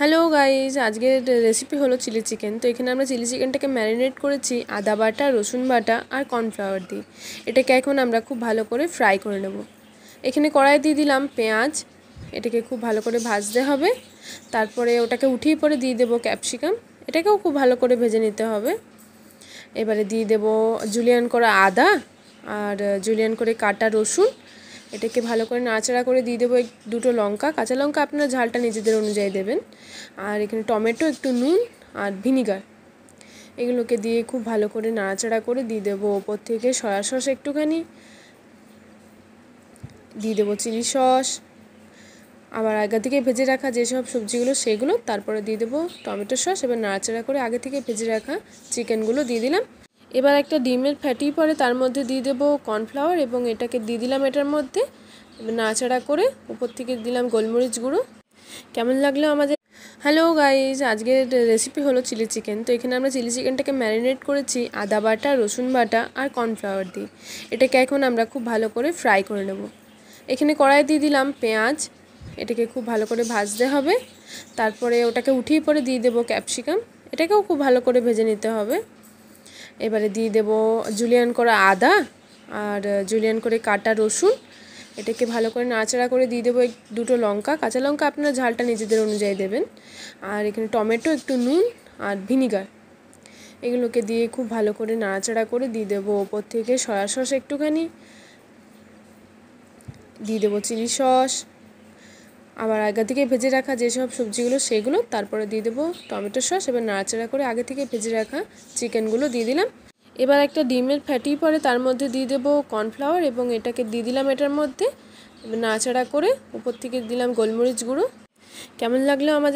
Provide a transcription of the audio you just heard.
hello guys আজকের recipe হলো chilli chicken তো এখানে আমরা চিলি চিকেনটাকে ম্যারিনেট করেছি আদা বাটা রসুন বাটা আর কর্নফ্লাওয়ার দিয়ে এটাকে এখন আমরা খুব ভালো করে ফ্রাই করে নেব এখানে কড়াই দিয়ে দিলাম পেঁয়াজ এটাকে খুব ভালো করে ভাজতে হবে তারপরে ওটাকে উঠিয়ে পরে দিয়ে দেবো ক্যাপসিকাম এটাকেও খুব ভালো করে ভেজে নিতে হবে এবারে দিয়ে দেব জুলিয়ান করা আদা আর জুলিয়ান করে কাটা রসুন এটাকে ভালো করে নাড়াচাড়া করে দিয়ে দেবো দুটো লঙ্কা কাঁচা লঙ্কা আপনারা ঝালটা নিজেদের অনুযায়ী দেবেন আর এখানে টমেটো একটু নুন আর ভিনিগার এগুলোকে দিয়ে খুব ভালো করে নাড়াচাড়া করে দিয়ে দেবো ওপর থেকে সয়া সস একটুখানি দিয়ে দেবো চিলি সস আবার আগে থেকে ভেজে রাখা যেসব সবজিগুলো সেগুলো তারপরে দিয়ে দেবো টমেটো সস এবার নাড়াচাড়া করে আগে থেকে ভেজে রাখা চিকেনগুলো দিয়ে দিলাম এবার একটা ডিমের ফ্যাটি পরে তার মধ্যে দিয়ে দেবো কর্নফ্লাওয়ার এবং এটাকে দিয়ে দিলাম এটার মধ্যে নাচাড়া করে উপর থেকে দিলাম গোলমরিচ গুঁড়ো কেমন লাগলো আমাদের হ্যালো গাইজ আজকের রেসিপি হলো চিলি চিকেন তো এখানে আমরা চিলি চিকেনটাকে ম্যারিনেট করেছি আদা বাটা রসুন বাটা আর কর্নফ্লাওয়ার দিয়ে এটাকে এখন আমরা খুব ভালো করে ফ্রাই করে নেব এখানে কড়াই দিয়ে দিলাম পেঁয়াজ এটাকে খুব ভালো করে ভাজতে হবে তারপরে ওটাকে উঠিয়ে পরে দিয়ে দেবো ক্যাপসিকাম এটাকেও খুব ভালো করে ভেজে নিতে হবে এবারে দিয়ে দেব জুলিয়ান করা আদা আর জুলিয়ান করে কাটা রসুন এটাকে ভালো করে নাড়াচাড়া করে দিয়ে দেবো দুটো লঙ্কা কাঁচা লঙ্কা আপনারা ঝালটা নিজেদের অনুযায়ী দেবেন আর এখানে টমেটো একটু নুন আর ভিনিগার এগুলোকে দিয়ে খুব ভালো করে নাড়াচাড়া করে দিয়ে দেবো ওপর থেকে সয়া সস একটুখানি দিয়ে দেবো চিলি সস আবার আগে থেকে ভেজে রাখা যেসব সবজিগুলো সেগুলো তারপরে দিয়ে দেবো টমেটো সস এবার নাড়াচাড়া করে আগে থেকে ভেজে রাখা চিকেনগুলো দিয়ে দিলাম এবার একটা ডিমের ফ্যাটি পরে তার মধ্যে দিয়ে দেবো কর্নফ্লাওয়ার এবং এটাকে দিয়ে দিলাম এটার মধ্যে নাড়াচাড়া করে উপর থেকে দিলাম গোলমরিচ গুঁড়ো কেমন লাগলো আমাদের